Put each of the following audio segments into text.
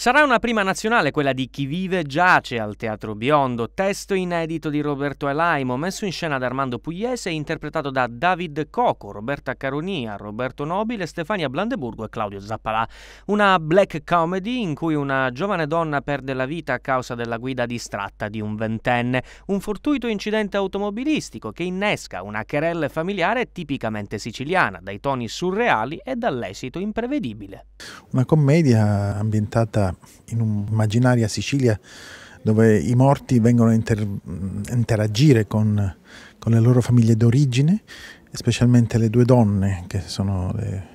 Sarà una prima nazionale quella di Chi vive giace al Teatro Biondo, testo inedito di Roberto Elaimo, messo in scena da Armando Pugliese e interpretato da David Coco, Roberta Caronia, Roberto Nobile, Stefania Blandeburgo e Claudio Zappalà. Una black comedy in cui una giovane donna perde la vita a causa della guida distratta di un ventenne, un fortuito incidente automobilistico che innesca una querella familiare tipicamente siciliana, dai toni surreali e dall'esito imprevedibile. Una commedia ambientata in un'immaginaria Sicilia dove i morti vengono a inter interagire con, con, le loro famiglie d'origine, specialmente le due donne che sono le,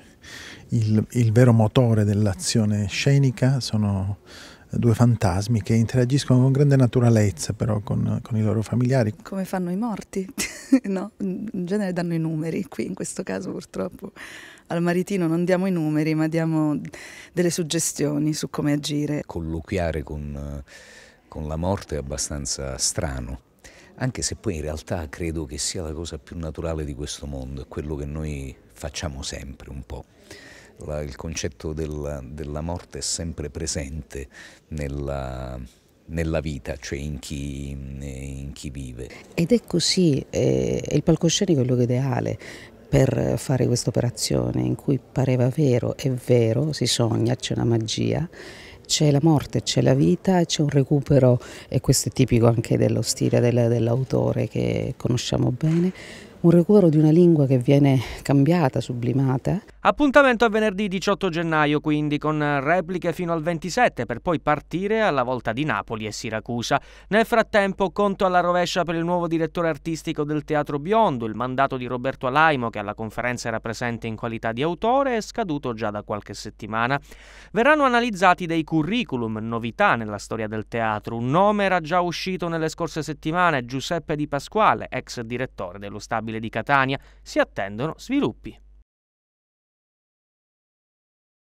il, il, vero motore dell'azione scenica, sono due fantasmi che interagiscono con grande naturalezza però con, con i loro familiari. Come fanno i morti, no? In genere danno i numeri, qui in questo caso purtroppo al maritino non diamo i numeri ma diamo delle suggestioni su come agire. Colloquiare con, con la morte è abbastanza strano anche se poi in realtà credo che sia la cosa più naturale di questo mondo, è quello che noi facciamo sempre un po' la, il concetto della, della, morte è sempre presente nella, nella vita, cioè in chi, in chi, vive. Ed è così, eh, il palcoscenico è il luogo ideale per fare questa operazione in cui pareva vero, è vero, si sogna, c'è una magia, c'è la morte, c'è la vita, c'è un recupero, e questo è tipico anche dello stile dell'autore che conosciamo bene, un recupero di una lingua che viene cambiata, sublimata. Appuntamento a venerdì 18 gennaio quindi con repliche fino al 27 per poi partire alla volta di Napoli e Siracusa. Nel frattempo conto alla rovescia per il nuovo direttore artistico del Teatro Biondo, il mandato di Roberto Alaimo che alla conferenza era presente in qualità di autore è scaduto già da qualche settimana. Verranno analizzati dei curriculum, novità nella storia del teatro. Un nome era già uscito nelle scorse settimane, Giuseppe Di Pasquale, ex direttore dello stabile di Catania si attendono sviluppi.